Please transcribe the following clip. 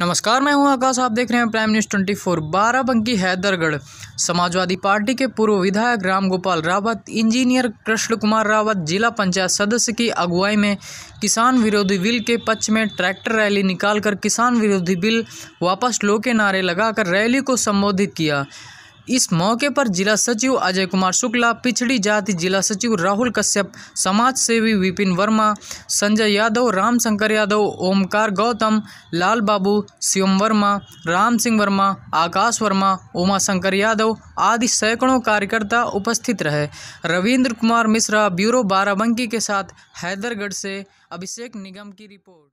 नमस्कार मैं हूं आकाश आप देख रहे हैं Prime News twenty four Barabanki Haidergarh Samajwadi party के पूर्व विधायक राम गोपाल रावत इंजीनियर कृष्ण कुमार रावत जिला पंचायत सदस्य की अगुवाई में किसान विरोधी बिल के पक्ष में ट्रैक्टर रैली निकालकर किसान विरोधी बिल वापस लो के नारे लगाकर रैली को संबोधित किया इस मौके पर जिला सचिव अजय कुमार शुक्ला पिछड़ी जाति जिला सचिव राहुल कश्यप समाज सेवी विपिन वर्मा संजय यादव रामशंकर यादव ओमकार गौतम लाल बाबू शिवम वर्मा राम सिंह वर्मा आकाश वर्मा उमाशंकर यादव आदि सैकड़ों कार्यकर्ता उपस्थित रहे रविंद्र कुमार मिश्रा ब्यूरो बाराबंकी के साथ हैदरगढ़ से अभिषेक निगम की रिपोर्ट